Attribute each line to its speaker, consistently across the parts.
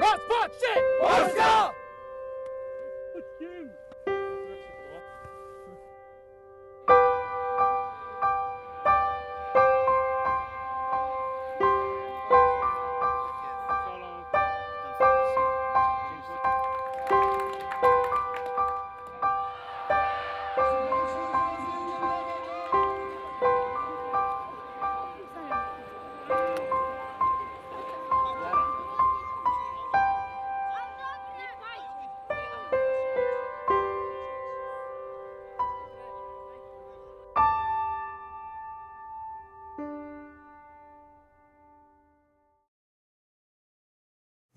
Speaker 1: That's fuck shit! Let's up?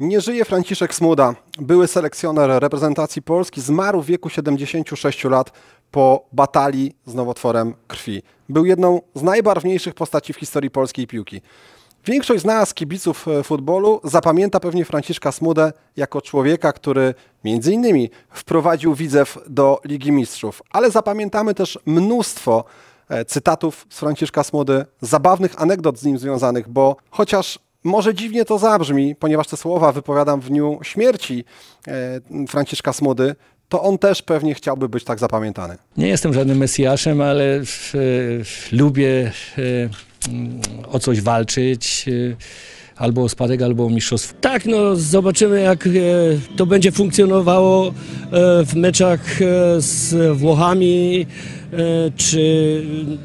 Speaker 2: Nie żyje Franciszek Smuda, były selekcjoner reprezentacji Polski, zmarł w wieku 76 lat po batalii z nowotworem krwi. Był jedną z najbarwniejszych postaci w historii polskiej piłki. Większość z nas, kibiców e, futbolu, zapamięta pewnie Franciszka Smudę jako człowieka, który między innymi wprowadził Widzew do Ligi Mistrzów, ale zapamiętamy też mnóstwo e, cytatów z Franciszka Smudy, zabawnych anegdot z nim związanych, bo chociaż może dziwnie to zabrzmi, ponieważ te słowa wypowiadam w dniu śmierci e, Franciszka Smudy, to on też pewnie chciałby być tak zapamiętany.
Speaker 1: Nie jestem żadnym mesjaszem, ale lubię e, o coś walczyć e, albo o spadek, albo o mistrzostwo. Tak, no zobaczymy jak e, to będzie funkcjonowało e, w meczach e, z Włochami, E, czy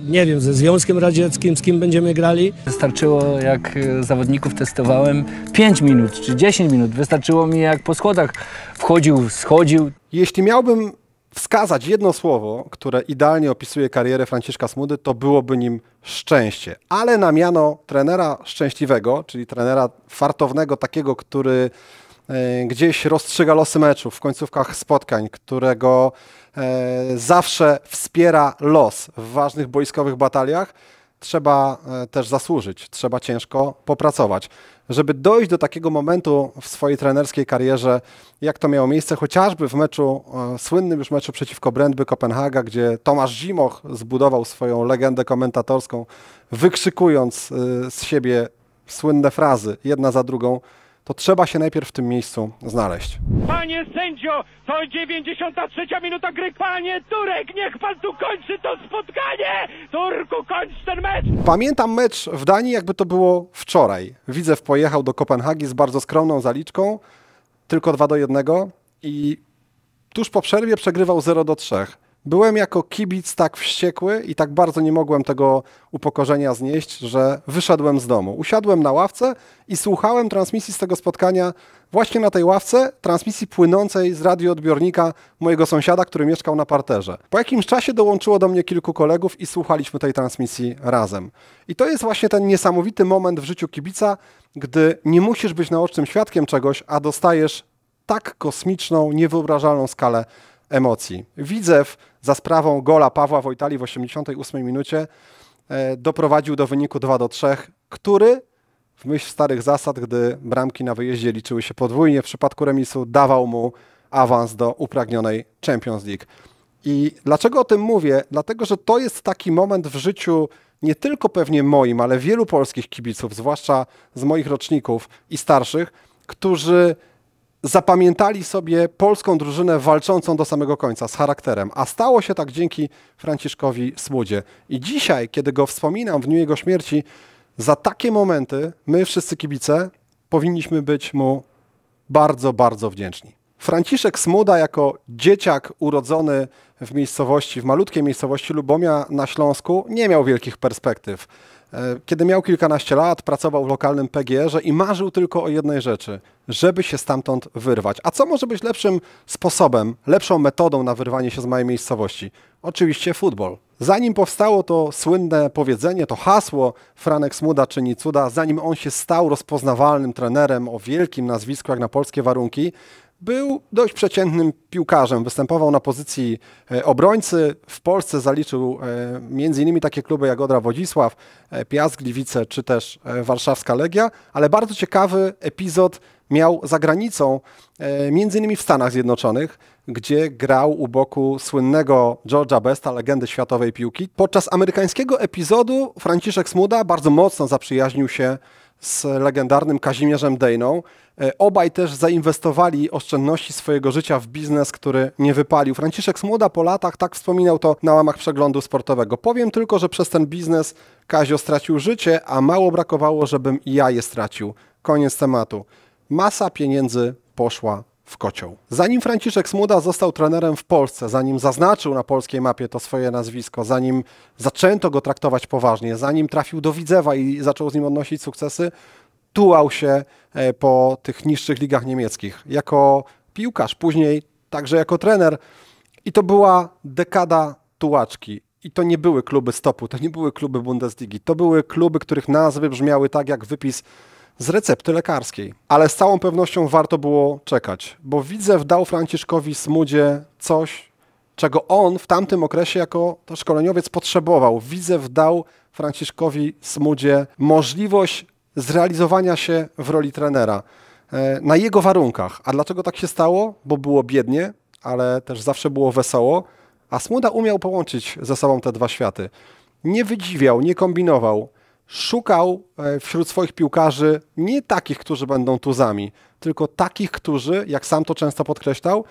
Speaker 1: nie wiem, ze Związkiem Radzieckim, z kim będziemy grali. Wystarczyło, jak e, zawodników testowałem, 5 minut czy 10
Speaker 2: minut. Wystarczyło mi, jak po schodach wchodził, schodził. Jeśli miałbym wskazać jedno słowo, które idealnie opisuje karierę Franciszka Smudy, to byłoby nim szczęście. Ale na miano trenera szczęśliwego, czyli trenera fartownego, takiego, który E, gdzieś rozstrzyga losy meczów w końcówkach spotkań, którego e, zawsze wspiera los w ważnych boiskowych bataliach, trzeba e, też zasłużyć, trzeba ciężko popracować. Żeby dojść do takiego momentu w swojej trenerskiej karierze, jak to miało miejsce chociażby w meczu, słynnym już meczu przeciwko Brandby Kopenhaga, gdzie Tomasz Zimoch zbudował swoją legendę komentatorską, wykrzykując z siebie słynne frazy, jedna za drugą, to trzeba się najpierw w tym miejscu znaleźć.
Speaker 1: Panie sędzio, to 93 minuta gry. Panie Turek, niech pan tu kończy to spotkanie! Turku, kończ ten mecz!
Speaker 2: Pamiętam mecz w Danii, jakby to było wczoraj. Widzew pojechał do Kopenhagi z bardzo skromną zaliczką, tylko 2 do 1 i tuż po przerwie przegrywał 0 do 3. Byłem jako kibic tak wściekły i tak bardzo nie mogłem tego upokorzenia znieść, że wyszedłem z domu. Usiadłem na ławce i słuchałem transmisji z tego spotkania właśnie na tej ławce, transmisji płynącej z radioodbiornika mojego sąsiada, który mieszkał na parterze. Po jakimś czasie dołączyło do mnie kilku kolegów i słuchaliśmy tej transmisji razem. I to jest właśnie ten niesamowity moment w życiu kibica, gdy nie musisz być naocznym świadkiem czegoś, a dostajesz tak kosmiczną, niewyobrażalną skalę emocji. Widzew za sprawą gola Pawła Wojtali w 88 minucie e, doprowadził do wyniku 2 do 3, który w myśl starych zasad, gdy bramki na wyjeździe liczyły się podwójnie, w przypadku remisu dawał mu awans do upragnionej Champions League. I dlaczego o tym mówię? Dlatego, że to jest taki moment w życiu nie tylko pewnie moim, ale wielu polskich kibiców, zwłaszcza z moich roczników i starszych, którzy zapamiętali sobie polską drużynę walczącą do samego końca, z charakterem. A stało się tak dzięki Franciszkowi Smudzie. I dzisiaj, kiedy go wspominam w dniu jego śmierci, za takie momenty my wszyscy kibice powinniśmy być mu bardzo, bardzo wdzięczni. Franciszek Smuda jako dzieciak urodzony w miejscowości, w malutkiej miejscowości Lubomia na Śląsku nie miał wielkich perspektyw E, kiedy miał kilkanaście lat, pracował w lokalnym PGR-ze i marzył tylko o jednej rzeczy, żeby się stamtąd wyrwać. A co może być lepszym sposobem, lepszą metodą na wyrwanie się z małej miejscowości? Oczywiście futbol. Zanim powstało to słynne powiedzenie, to hasło Franek Smuda czyni cuda, zanim on się stał rozpoznawalnym trenerem o wielkim nazwisku jak na polskie warunki, był dość przeciętnym piłkarzem. Występował na pozycji e, obrońcy. W Polsce zaliczył e, m.in. takie kluby jak Odra Wodzisław, e, Piast Gliwice czy też Warszawska Legia, ale bardzo ciekawy epizod miał za granicą, m.in. w Stanach Zjednoczonych, gdzie grał u boku słynnego George'a Besta, legendy światowej piłki. Podczas amerykańskiego epizodu Franciszek Smuda bardzo mocno zaprzyjaźnił się z legendarnym Kazimierzem Dejną, E, obaj też zainwestowali oszczędności swojego życia w biznes, który nie wypalił. Franciszek Smuda po latach tak wspominał to na łamach przeglądu sportowego. Powiem tylko, że przez ten biznes Kazio stracił życie, a mało brakowało, żebym i ja je stracił. Koniec tematu. Masa pieniędzy poszła w kocioł. Zanim Franciszek Smuda został trenerem w Polsce, zanim zaznaczył na polskiej mapie to swoje nazwisko, zanim zaczęto go traktować poważnie, zanim trafił do Widzewa i zaczął z nim odnosić sukcesy, tułał się e, po tych niższych ligach niemieckich jako piłkarz, później także jako trener. I to była dekada tułaczki. I to nie były kluby stopu, to nie były kluby Bundesligi. To były kluby, których nazwy brzmiały tak jak wypis z recepty lekarskiej. Ale z całą pewnością warto było czekać, bo widzę wdał Franciszkowi Smudzie coś, czego on w tamtym okresie jako szkoleniowiec potrzebował. Widzę wdał Franciszkowi Smudzie możliwość zrealizowania się w roli trenera e, na jego warunkach. A dlaczego tak się stało? Bo było biednie, ale też zawsze było wesoło, a Smuda umiał połączyć ze sobą te dwa światy. Nie wydziwiał, nie kombinował. Szukał e, wśród swoich piłkarzy nie takich, którzy będą tuzami, tylko takich, którzy, jak sam to często podkreślał,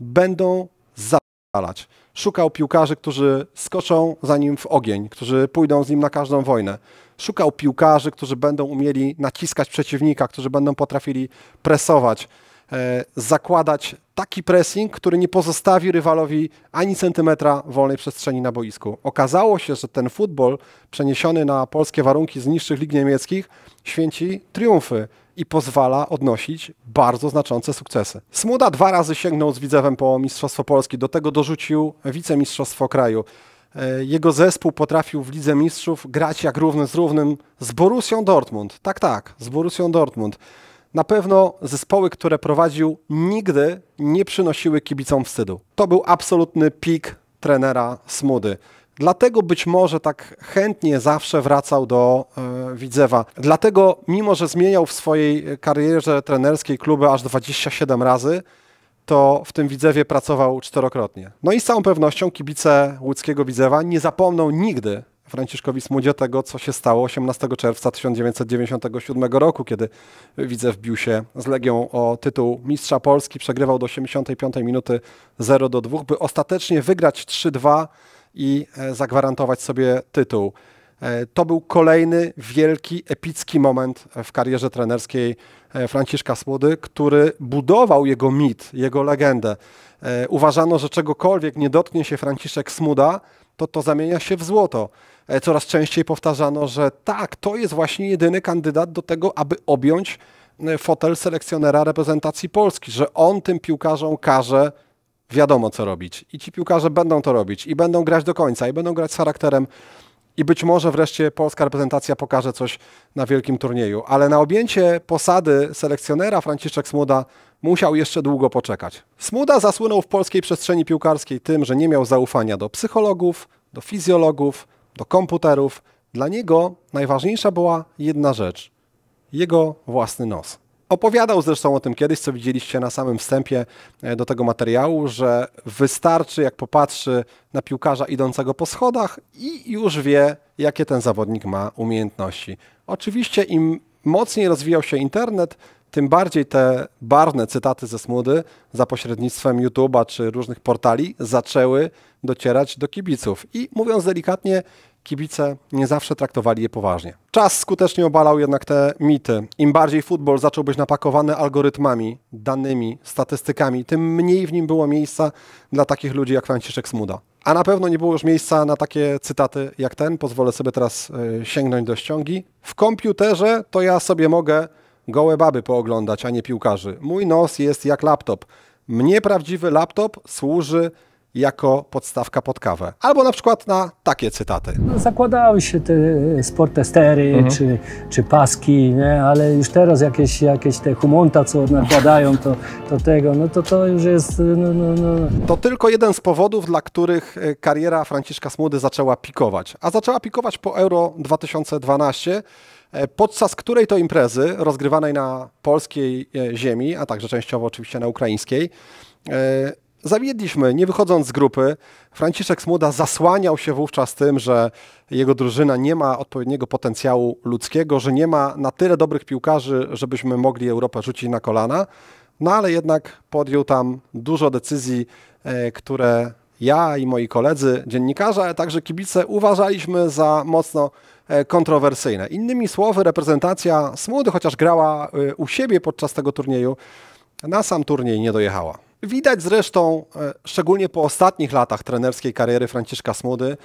Speaker 2: będą zapalać. Szukał piłkarzy, którzy skoczą za nim w ogień, którzy pójdą z nim na każdą wojnę szukał piłkarzy, którzy będą umieli naciskać przeciwnika, którzy będą potrafili presować, e, zakładać taki pressing, który nie pozostawi rywalowi ani centymetra wolnej przestrzeni na boisku. Okazało się, że ten futbol przeniesiony na polskie warunki z niższych lig niemieckich święci triumfy i pozwala odnosić bardzo znaczące sukcesy. Smuda dwa razy sięgnął z Widzewem po Mistrzostwo Polski, do tego dorzucił wicemistrzostwo kraju. E, jego zespół potrafił w Lidze Mistrzów grać jak równy z równym z Borusią Dortmund. Tak, tak, z Borusią Dortmund. Na pewno zespoły, które prowadził, nigdy nie przynosiły kibicom wstydu. To był absolutny pik trenera Smudy. Dlatego być może tak chętnie zawsze wracał do e, Widzewa. Dlatego, mimo że zmieniał w swojej karierze trenerskiej kluby aż 27 razy, to w tym Widzewie pracował czterokrotnie. No i z całą pewnością kibice łódzkiego Widzewa nie zapomną nigdy Franciszkowi Smudzie tego, co się stało 18 czerwca 1997 roku, kiedy Widzew bił się z Legią o tytuł Mistrza Polski, przegrywał do 85 minuty 0 do 2, by ostatecznie wygrać 3-2 i e, zagwarantować sobie tytuł. E, to był kolejny wielki, epicki moment e, w karierze trenerskiej e, Franciszka Słody, który budował jego mit, jego legendę. Uważano, że czegokolwiek nie dotknie się Franciszek Smuda, to to zamienia się w złoto. Coraz częściej powtarzano, że tak, to jest właśnie jedyny kandydat do tego, aby objąć fotel selekcjonera reprezentacji Polski, że on tym piłkarzom każe wiadomo co robić. I ci piłkarze będą to robić i będą grać do końca i będą grać z charakterem i być może wreszcie polska reprezentacja pokaże coś na wielkim turnieju. Ale na objęcie posady selekcjonera Franciszek Smuda musiał jeszcze długo poczekać. Smuda zasłynął w polskiej przestrzeni piłkarskiej tym, że nie miał zaufania do psychologów, do fizjologów, do komputerów. Dla niego najważniejsza była jedna rzecz jego własny nos. Opowiadał zresztą o tym kiedyś, co widzieliście na samym wstępie e, do tego materiału, że wystarczy, jak popatrzy na piłkarza idącego po schodach i już wie, jakie ten zawodnik ma umiejętności. Oczywiście im mocniej rozwijał się internet, tym bardziej te barwne cytaty ze Smudy za pośrednictwem YouTube'a czy różnych portali zaczęły docierać do kibiców. I mówiąc delikatnie, kibice nie zawsze traktowali je poważnie. Czas skutecznie obalał jednak te mity. Im bardziej futbol zaczął być napakowany algorytmami, danymi, statystykami, tym mniej w nim było miejsca dla takich ludzi jak Franciszek Smuda. A na pewno nie było już miejsca na takie cytaty jak ten. Pozwolę sobie teraz e, sięgnąć do ściągi. W komputerze to ja sobie mogę gołe baby pooglądać, a nie piłkarzy. Mój nos jest jak laptop. Mnie prawdziwy laptop służy jako podstawka pod kawę. Albo na przykład na takie cytaty.
Speaker 1: No, zakładały się te sportestery mhm. czy, czy paski, nie? ale już teraz jakieś, jakieś te humonta, co nakładają, to, to tego, no to to już jest... No, no, no.
Speaker 2: To tylko jeden z powodów, dla których e, kariera Franciszka Smudy zaczęła pikować. A zaczęła pikować po Euro 2012, e, podczas której to imprezy rozgrywanej na polskiej e, ziemi, a także częściowo oczywiście na ukraińskiej, zawiedliśmy, nie wychodząc z grupy. Franciszek Smuda zasłaniał się wówczas tym, że jego drużyna nie ma odpowiedniego potencjału ludzkiego, że nie ma na tyle dobrych piłkarzy, żebyśmy mogli Europę rzucić na kolana. No ale jednak podjął tam dużo decyzji, e, które ja i moi koledzy, dziennikarze, ale także kibice uważaliśmy za mocno e, kontrowersyjne. Innymi słowy, reprezentacja Smudy, chociaż grała e, u siebie podczas tego turnieju, na sam turniej nie dojechała. Widać zresztą, e, szczególnie po ostatnich latach trenerskiej kariery Franciszka Smudy,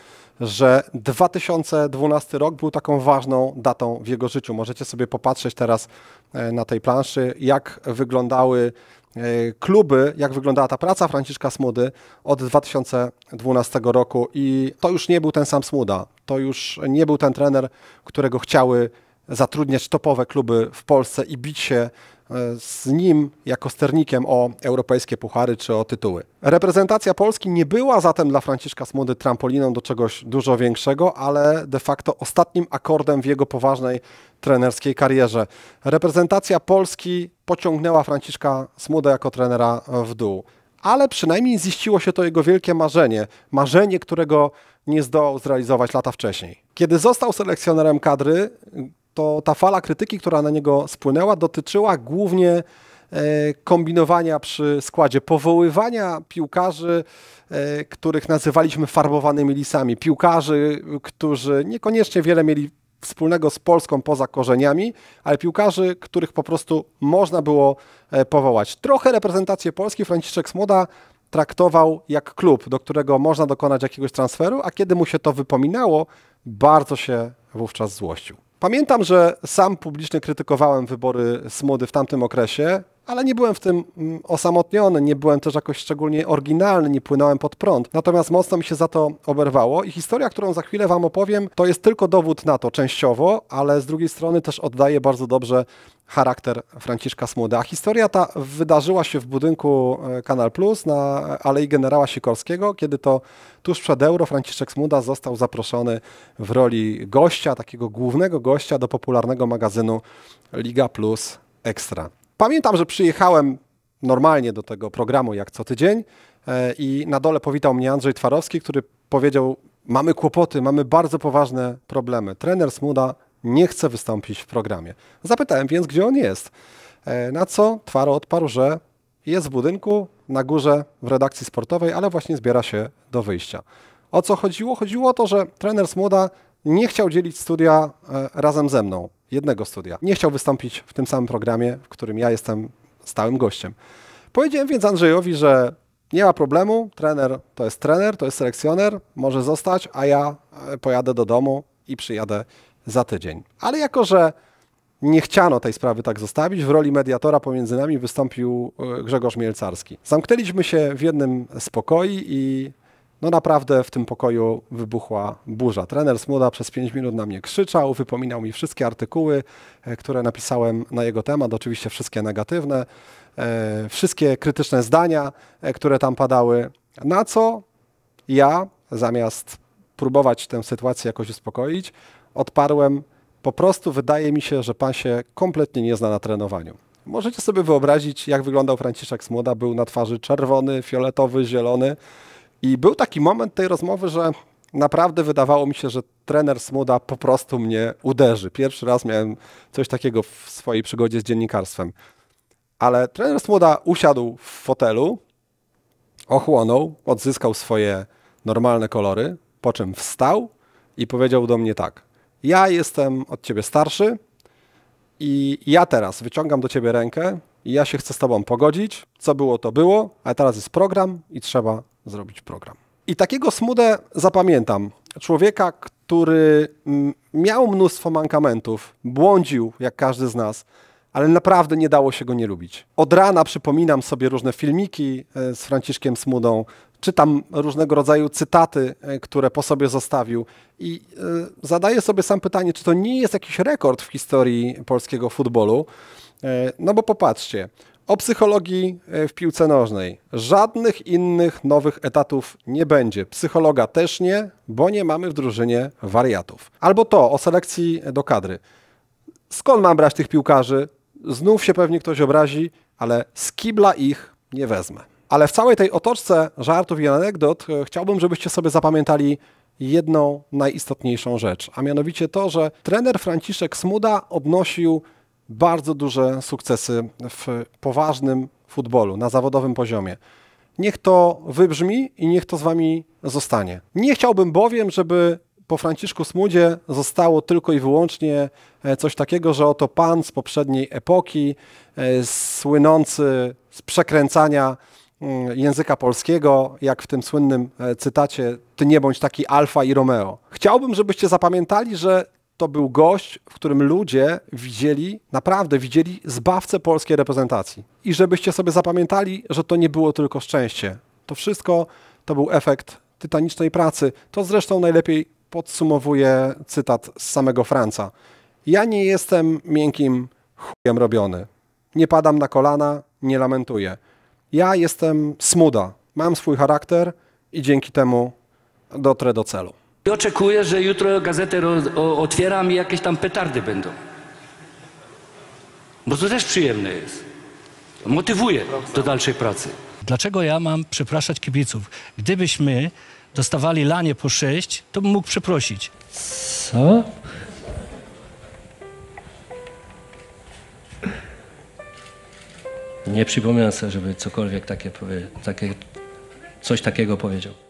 Speaker 2: że 2012 rok był taką ważną datą w jego życiu. Możecie sobie popatrzeć teraz e, na tej planszy, jak wyglądały e, kluby, jak wyglądała ta praca Franciszka Smudy od 2012 roku. I to już nie był ten sam Smuda, to już nie był ten trener, którego chciały zatrudniać topowe kluby w Polsce i bić się E, z nim jako sternikiem o europejskie puchary czy o tytuły. Reprezentacja Polski nie była zatem dla Franciszka Smudy trampoliną do czegoś dużo większego, ale de facto ostatnim akordem w jego poważnej trenerskiej karierze. Reprezentacja Polski pociągnęła Franciszka Smudę jako trenera w dół ale przynajmniej ziściło się to jego wielkie marzenie, marzenie, którego nie zdołał zrealizować lata wcześniej. Kiedy został selekcjonerem kadry, to ta fala krytyki, która na niego spłynęła, dotyczyła głównie e, kombinowania przy składzie, powoływania piłkarzy, e, których nazywaliśmy farbowanymi lisami. Piłkarzy, którzy niekoniecznie wiele mieli wspólnego z Polską poza korzeniami, ale piłkarzy, których po prostu można było e, powołać. Trochę reprezentację Polski Franciszek Smoda traktował jak klub, do którego można dokonać jakiegoś transferu, a kiedy mu się to wypominało, bardzo się wówczas złościł. Pamiętam, że sam publicznie krytykowałem wybory Smody w tamtym okresie ale nie byłem w tym mm, osamotniony, nie byłem też jakoś szczególnie oryginalny, nie płynąłem pod prąd. Natomiast mocno mi się za to oberwało i historia, którą za chwilę Wam opowiem, to jest tylko dowód na to częściowo, ale z drugiej strony też oddaje bardzo dobrze charakter Franciszka Smuda. A historia ta wydarzyła się w budynku e, Kanal Plus na Alei Generała Sikorskiego, kiedy to tuż przed euro Franciszek Smuda został zaproszony w roli gościa, takiego głównego gościa do popularnego magazynu Liga Plus Ekstra. Pamiętam, że przyjechałem normalnie do tego programu jak co tydzień e, i na dole powitał mnie Andrzej Twarowski, który powiedział: Mamy kłopoty, mamy bardzo poważne problemy. Trener Smuda nie chce wystąpić w programie. Zapytałem więc, gdzie on jest. E, na co Twaro odparł, że jest w budynku na górze w redakcji sportowej, ale właśnie zbiera się do wyjścia. O co chodziło? Chodziło o to, że trener Smuda nie chciał dzielić studia e, razem ze mną jednego studia. Nie chciał wystąpić w tym samym programie, w którym ja jestem stałym gościem. Powiedziałem więc Andrzejowi, że nie ma problemu, trener to jest trener, to jest selekcjoner, może zostać, a ja e, pojadę do domu i przyjadę za tydzień. Ale jako, że nie chciano tej sprawy tak zostawić, w roli mediatora pomiędzy nami wystąpił e, Grzegorz Mielcarski. Zamknęliśmy się w jednym z pokoi i no naprawdę w tym pokoju wybuchła burza. Trener Smuda przez 5 minut na mnie krzyczał, wypominał mi wszystkie artykuły, e, które napisałem na jego temat, oczywiście wszystkie negatywne, e, wszystkie krytyczne zdania, e, które tam padały. Na co ja, zamiast próbować tę sytuację jakoś uspokoić, odparłem, po prostu wydaje mi się, że pan się kompletnie nie zna na trenowaniu. Możecie sobie wyobrazić, jak wyglądał Franciszek Smuda. Był na twarzy czerwony, fioletowy, zielony. I był taki moment tej rozmowy, że naprawdę wydawało mi się, że trener Smuda po prostu mnie uderzy. Pierwszy raz miałem coś takiego w swojej przygodzie z dziennikarstwem. Ale trener Smuda usiadł w fotelu, ochłonął, odzyskał swoje normalne kolory, po czym wstał i powiedział do mnie tak. Ja jestem od ciebie starszy i ja teraz wyciągam do ciebie rękę i ja się chcę z tobą pogodzić, co było to było, ale teraz jest program i trzeba zrobić program. I takiego Smudę zapamiętam. Człowieka, który miał mnóstwo mankamentów, błądził jak każdy z nas, ale naprawdę nie dało się go nie lubić. Od rana przypominam sobie różne filmiki e, z Franciszkiem Smudą, czytam różnego rodzaju cytaty, e, które po sobie zostawił i e, zadaję sobie sam pytanie, czy to nie jest jakiś rekord w historii polskiego futbolu, E, no bo popatrzcie, o psychologii e, w piłce nożnej. Żadnych innych nowych etatów nie będzie. Psychologa też nie, bo nie mamy w drużynie wariatów. Albo to o selekcji do kadry. Skąd mam brać tych piłkarzy? Znów się pewnie ktoś obrazi, ale z kibla ich nie wezmę. Ale w całej tej otoczce żartów i anegdot e, chciałbym, żebyście sobie zapamiętali jedną najistotniejszą rzecz, a mianowicie to, że trener Franciszek Smuda odnosił bardzo duże sukcesy w poważnym futbolu, na zawodowym poziomie. Niech to wybrzmi i niech to z wami zostanie. Nie chciałbym bowiem, żeby po Franciszku Smudzie zostało tylko i wyłącznie e, coś takiego, że oto pan z poprzedniej epoki, e, słynący z przekręcania mm, języka polskiego, jak w tym słynnym e, cytacie Ty nie bądź taki Alfa i Romeo. Chciałbym, żebyście zapamiętali, że to był gość, w którym ludzie widzieli, naprawdę widzieli zbawcę polskiej reprezentacji. I żebyście sobie zapamiętali, że to nie było tylko szczęście. To wszystko to był efekt tytanicznej pracy. To zresztą najlepiej podsumowuje cytat z samego Franca. Ja nie jestem miękkim chujem robiony. Nie padam na kolana, nie lamentuję. Ja jestem smuda, mam swój charakter i dzięki temu dotrę do celu.
Speaker 1: I oczekuję, że jutro gazetę otwieram i jakieś tam petardy będą. Bo to też przyjemne jest. Motywuje do dalszej pracy. Dlaczego ja mam przepraszać kibiców? Gdybyśmy dostawali lanie po sześć, to bym mógł przeprosić. Co? Nie przypominam sobie, żeby cokolwiek takie, powie, takie coś takiego powiedział.